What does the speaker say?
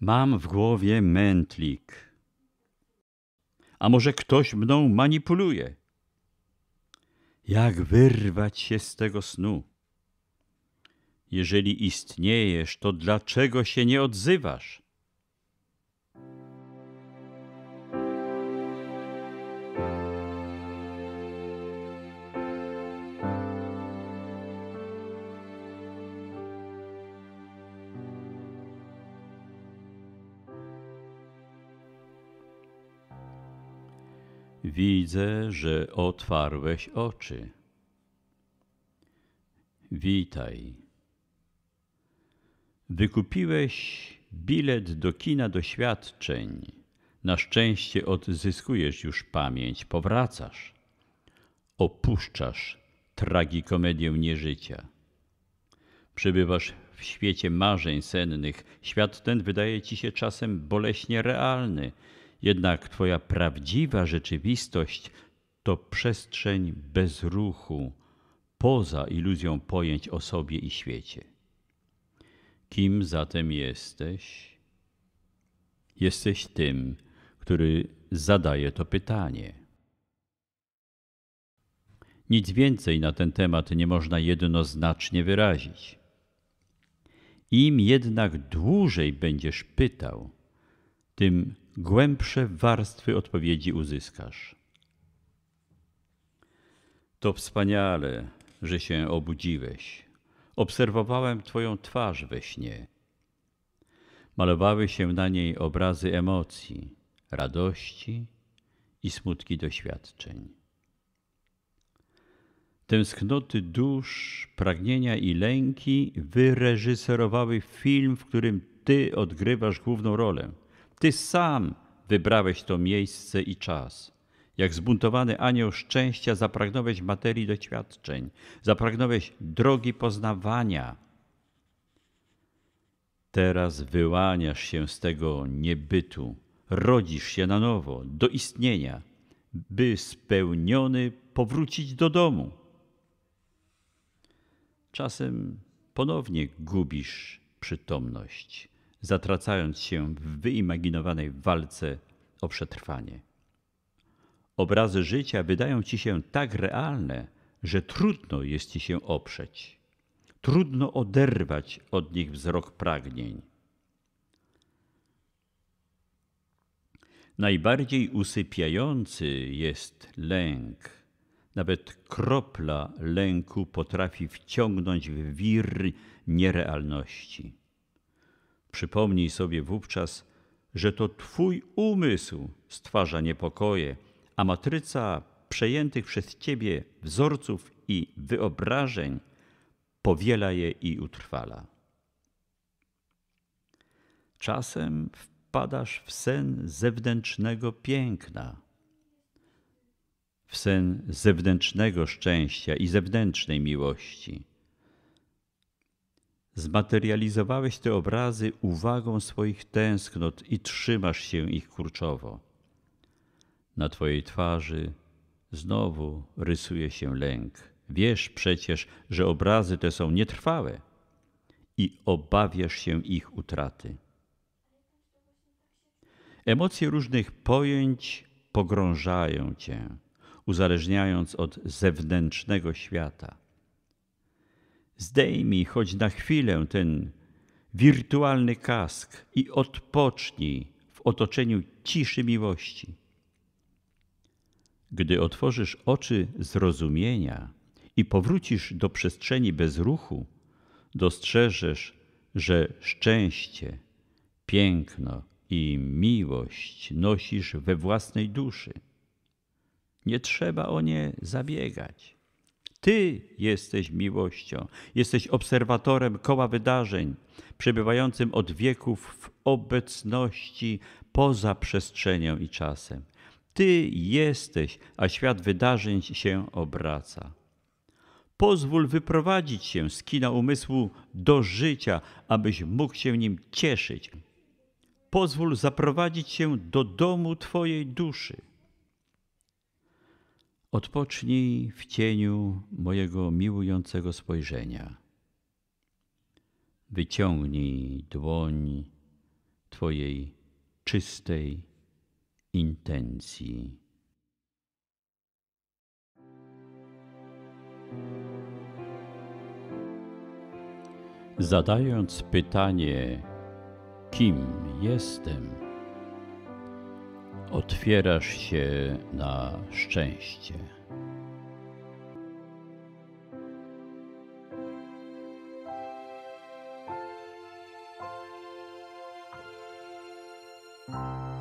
Mam w głowie mętlik. A może ktoś mną manipuluje? Jak wyrwać się z tego snu? Jeżeli istniejesz, to dlaczego się nie odzywasz? Widzę, że otwarłeś oczy. Witaj. Wykupiłeś bilet do kina doświadczeń. Na szczęście odzyskujesz już pamięć, powracasz. Opuszczasz tragikomedię nieżycia. Przebywasz w świecie marzeń sennych. Świat ten wydaje ci się czasem boleśnie realny jednak Twoja prawdziwa rzeczywistość to przestrzeń bez ruchu, poza iluzją pojęć o sobie i świecie. Kim zatem jesteś? Jesteś tym, który zadaje to pytanie. Nic więcej na ten temat nie można jednoznacznie wyrazić. Im jednak dłużej będziesz pytał, tym głębsze warstwy odpowiedzi uzyskasz. To wspaniale, że się obudziłeś. Obserwowałem Twoją twarz we śnie. Malowały się na niej obrazy emocji, radości i smutki doświadczeń. Tęsknoty dusz, pragnienia i lęki wyreżyserowały film, w którym Ty odgrywasz główną rolę. Ty sam wybrałeś to miejsce i czas. Jak zbuntowany anioł szczęścia zapragnąłeś materii doświadczeń, zapragnąłeś drogi poznawania. Teraz wyłaniasz się z tego niebytu, rodzisz się na nowo, do istnienia, by spełniony powrócić do domu. Czasem ponownie gubisz przytomność zatracając się w wyimaginowanej walce o przetrwanie. Obrazy życia wydają ci się tak realne, że trudno jest ci się oprzeć. Trudno oderwać od nich wzrok pragnień. Najbardziej usypiający jest lęk. Nawet kropla lęku potrafi wciągnąć w wir nierealności. Przypomnij sobie wówczas, że to Twój umysł stwarza niepokoje, a matryca przejętych przez Ciebie wzorców i wyobrażeń powiela je i utrwala. Czasem wpadasz w sen zewnętrznego piękna, w sen zewnętrznego szczęścia i zewnętrznej miłości Zmaterializowałeś te obrazy uwagą swoich tęsknot i trzymasz się ich kurczowo. Na twojej twarzy znowu rysuje się lęk. Wiesz przecież, że obrazy te są nietrwałe i obawiasz się ich utraty. Emocje różnych pojęć pogrążają cię, uzależniając od zewnętrznego świata Zdejmij choć na chwilę ten wirtualny kask i odpocznij w otoczeniu ciszy miłości. Gdy otworzysz oczy zrozumienia i powrócisz do przestrzeni bez ruchu, dostrzeżesz, że szczęście, piękno i miłość nosisz we własnej duszy. Nie trzeba o nie zabiegać. Ty jesteś miłością, jesteś obserwatorem koła wydarzeń, przebywającym od wieków w obecności poza przestrzenią i czasem. Ty jesteś, a świat wydarzeń się obraca. Pozwól wyprowadzić się z kina umysłu do życia, abyś mógł się nim cieszyć. Pozwól zaprowadzić się do domu Twojej duszy. Odpocznij w cieniu mojego miłującego spojrzenia. Wyciągnij dłoń Twojej czystej intencji. Zadając pytanie, kim jestem, otwierasz się na szczęście. Thank